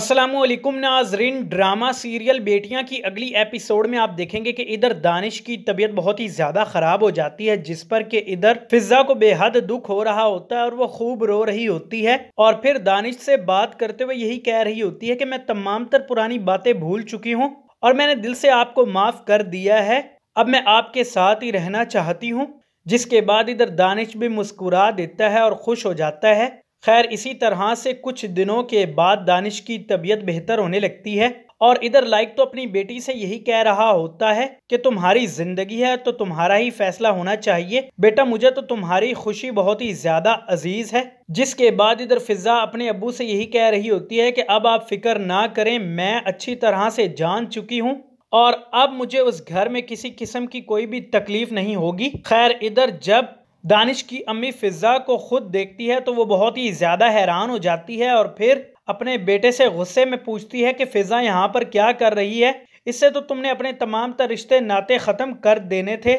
असलम नाजरीन drama serial बेटियां की अगली एपिसोड में आप देखेंगे कि इधर दानिश की तबीयत बहुत ही ज़्यादा ख़राब हो जाती है जिस पर कि इधर फिज़ा को बेहद दुख हो रहा होता है और वो खूब रो रही होती है और फिर दानिश से बात करते हुए यही कह रही होती है कि मैं तमाम तर पुरानी बातें भूल चुकी हूँ और मैंने दिल से आपको माफ़ कर दिया है अब मैं आपके साथ ही रहना चाहती हूँ जिसके बाद इधर दानिश भी मुस्कुरा देता है और खुश हो जाता है खैर इसी तरह से कुछ दिनों के बाद दानिश की तबीयत बेहतर होने लगती है और इधर लाइक तो अपनी बेटी से यही कह रहा होता है कि तुम्हारी जिंदगी है तो तुम्हारा ही फैसला होना चाहिए बेटा मुझे तो तुम्हारी खुशी बहुत ही ज्यादा अजीज है जिसके बाद इधर फिजा अपने अबू से यही कह रही होती है कि अब आप फिक्र ना करें मैं अच्छी तरह से जान चुकी हूँ और अब मुझे उस घर में किसी किस्म की कोई भी तकलीफ नहीं होगी खैर इधर जब दानिश की अम्मी फिज़ा को खुद देखती है तो वो बहुत ही ज़्यादा हैरान हो जाती है और फिर अपने बेटे से गुस्से में पूछती है कि फिज़ा यहाँ पर क्या कर रही है इससे तो तुमने अपने तमाम तर रिश्ते नाते ख़त्म कर देने थे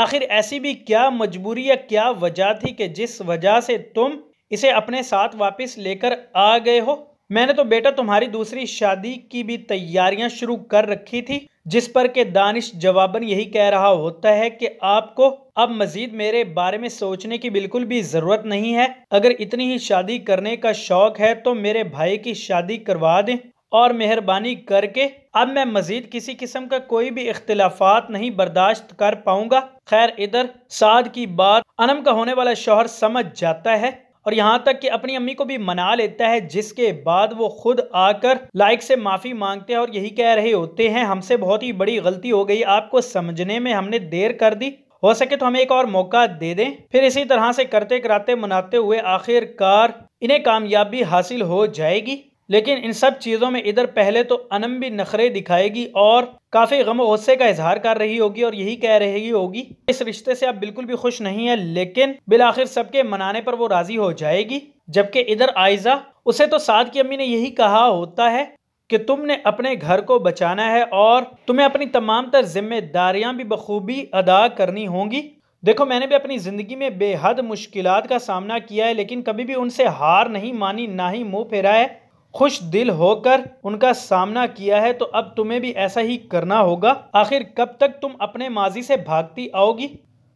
आखिर ऐसी भी क्या मजबूरी या क्या वजह थी कि जिस वजह से तुम इसे अपने साथ वापस लेकर आ गए हो मैंने तो बेटा तुम्हारी दूसरी शादी की भी तैयारियां शुरू कर रखी थी जिस पर के दानिश जवाबन यही कह रहा होता है कि आपको अब मजीद मेरे बारे में सोचने की बिल्कुल भी ज़रूरत नहीं है अगर इतनी ही शादी करने का शौक है तो मेरे भाई की शादी करवा दें और मेहरबानी करके अब मैं मजीद किसी किस्म का कोई भी इख्तलाफात नहीं बर्दाश्त कर पाऊंगा खैर इधर साद की बात अनम का होने वाला शोहर समझ जाता है और यहाँ तक कि अपनी अम्मी को भी मना लेता है जिसके बाद वो खुद आकर लाइक से माफ़ी मांगते हैं और यही कह रहे होते हैं हमसे बहुत ही बड़ी गलती हो गई आपको समझने में हमने देर कर दी हो सके तो हमें एक और मौका दे दें फिर इसी तरह से करते कराते मनाते हुए आखिरकार इन्हें कामयाबी हासिल हो जाएगी लेकिन इन सब चीज़ों में इधर पहले तो अनम भी नखरे दिखाएगी और काफ़ी गम गुस्से का इजहार कर रही होगी और यही कह रही होगी इस रिश्ते से आप बिल्कुल भी खुश नहीं है लेकिन बिल आखिर सबके मनाने पर वो राज़ी हो जाएगी जबकि इधर आयजा उसे तो साद की अम्मी ने यही कहा होता है कि तुमने अपने घर को बचाना है और तुम्हें अपनी तमाम तर जिम्मेदारियां भी बखूबी अदा करनी होंगी देखो मैंने भी अपनी ज़िंदगी में बेहद मुश्किल का सामना किया है लेकिन कभी भी उनसे हार नहीं मानी ना ही मुंह फेरा है खुश दिल होकर उनका सामना किया है तो अब तुम्हें भी ऐसा ही करना होगा आखिर कब तक तुम अपने माजी से भागती आओगी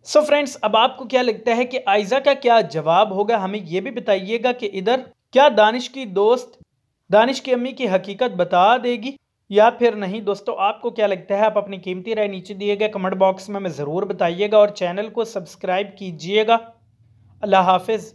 सो so फ्रेंड्स अब आपको क्या लगता है कि आयजा का क्या जवाब होगा हमें ये भी बताइएगा कि इधर क्या दानिश की दोस्त दानिश की अम्मी की हकीकत बता देगी या फिर नहीं दोस्तों आपको क्या लगता है आप अपनी कीमती राय नीचे दिए गए कमेंट बॉक्स में हमें ज़रूर बताइएगा और चैनल को सब्सक्राइब कीजिएगा अल्लाह हाफिज़